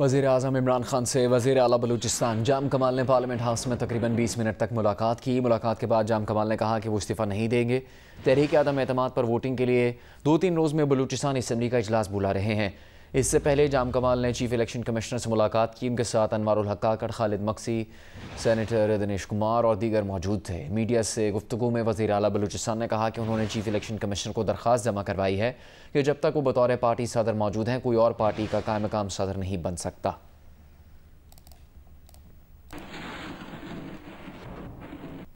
वजीर अजम इमरान खान से वजीर अला बलूचिस्तान जाम कमाल ने पार्लियामेंट हाउस में तकरीबन 20 मिनट तक मुलाकात की मुलाकात के बाद जाम कमाल ने कहा कि वो इस्तीफ़ा नहीं देंगे तहरीक आदम अतमाद पर वोटिंग के लिए दो तीन रोज़ में बलूचिस्तान इसम्बली का अजलास बुला रहे हैं इससे पहले जाम कमाल ने चीफ इलेक्शन कमिश्नर से मुलाकात की उनके साथ अनवारुल हकाकर खालिद मक्सी सैनिटर दिनेश कुमार और दीगर मौजूद थे मीडिया से गुफ्तु में वजी अला बलूचिस्तान ने कहा कि उन्होंने चीफ इलेक्शन कमिश्नर को दरख्वास्त जमा करवाई है कि जब तक वो बतौर पार्टी सदर मौजूद हैं कोई और पार्टी का कायम काम सदर नहीं बन सकता